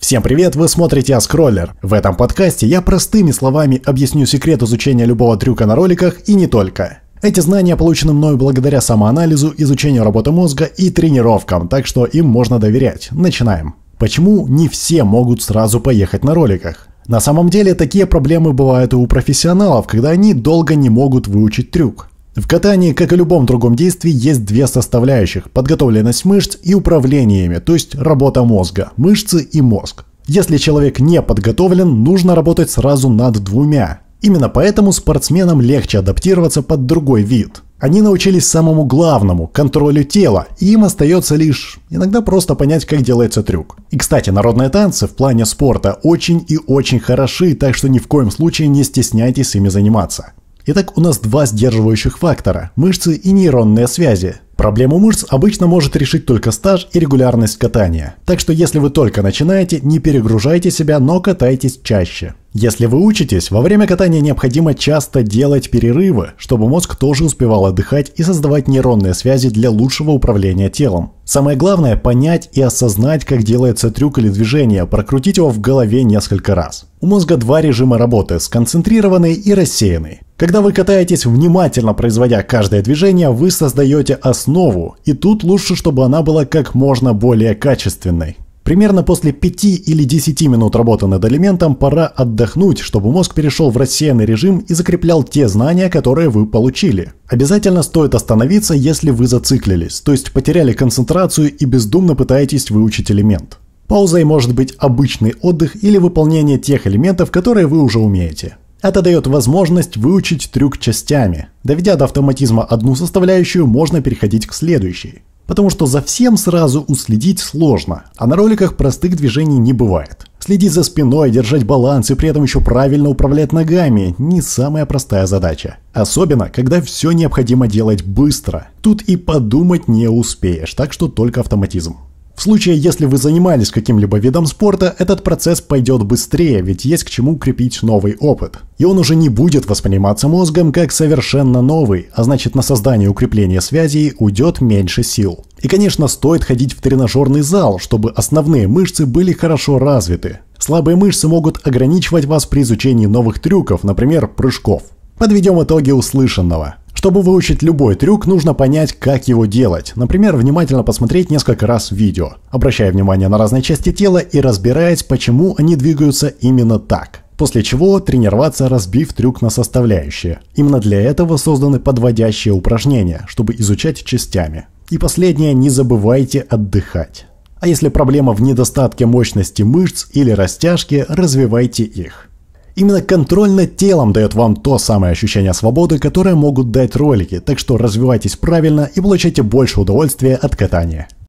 Всем привет, вы смотрите Аскроллер. В этом подкасте я простыми словами объясню секрет изучения любого трюка на роликах и не только. Эти знания получены мною благодаря самоанализу, изучению работы мозга и тренировкам, так что им можно доверять. Начинаем. Почему не все могут сразу поехать на роликах? На самом деле такие проблемы бывают и у профессионалов, когда они долго не могут выучить трюк. В катании, как и любом другом действии, есть две составляющих – подготовленность мышц и управление ими, то есть работа мозга, мышцы и мозг. Если человек не подготовлен, нужно работать сразу над двумя. Именно поэтому спортсменам легче адаптироваться под другой вид. Они научились самому главному – контролю тела, и им остается лишь иногда просто понять, как делается трюк. И, кстати, народные танцы в плане спорта очень и очень хороши, так что ни в коем случае не стесняйтесь ими заниматься. Итак, у нас два сдерживающих фактора – мышцы и нейронные связи. Проблему мышц обычно может решить только стаж и регулярность катания. Так что если вы только начинаете, не перегружайте себя, но катайтесь чаще. Если вы учитесь, во время катания необходимо часто делать перерывы, чтобы мозг тоже успевал отдыхать и создавать нейронные связи для лучшего управления телом. Самое главное – понять и осознать, как делается трюк или движение, прокрутить его в голове несколько раз. У мозга два режима работы – сконцентрированный и рассеянный. Когда вы катаетесь, внимательно производя каждое движение, вы создаете основу, и тут лучше, чтобы она была как можно более качественной. Примерно после 5 или 10 минут работы над элементом пора отдохнуть, чтобы мозг перешел в рассеянный режим и закреплял те знания, которые вы получили. Обязательно стоит остановиться, если вы зациклились, то есть потеряли концентрацию и бездумно пытаетесь выучить элемент. Паузой может быть обычный отдых или выполнение тех элементов, которые вы уже умеете. Это дает возможность выучить трюк частями. Доведя до автоматизма одну составляющую, можно переходить к следующей потому что за всем сразу уследить сложно, а на роликах простых движений не бывает. Следить за спиной, держать баланс и при этом еще правильно управлять ногами – не самая простая задача. Особенно, когда все необходимо делать быстро. Тут и подумать не успеешь, так что только автоматизм. В случае, если вы занимались каким-либо видом спорта, этот процесс пойдет быстрее, ведь есть к чему укрепить новый опыт. И он уже не будет восприниматься мозгом как совершенно новый, а значит на создание укрепления связей уйдет меньше сил. И, конечно, стоит ходить в тренажерный зал, чтобы основные мышцы были хорошо развиты. Слабые мышцы могут ограничивать вас при изучении новых трюков, например, прыжков. Подведем итоги услышанного. Чтобы выучить любой трюк, нужно понять, как его делать. Например, внимательно посмотреть несколько раз видео, обращая внимание на разные части тела и разбираясь, почему они двигаются именно так. После чего тренироваться, разбив трюк на составляющие. Именно для этого созданы подводящие упражнения, чтобы изучать частями. И последнее, не забывайте отдыхать. А если проблема в недостатке мощности мышц или растяжки, развивайте их. Именно контроль над телом дает вам то самое ощущение свободы, которое могут дать ролики, так что развивайтесь правильно и получайте больше удовольствия от катания.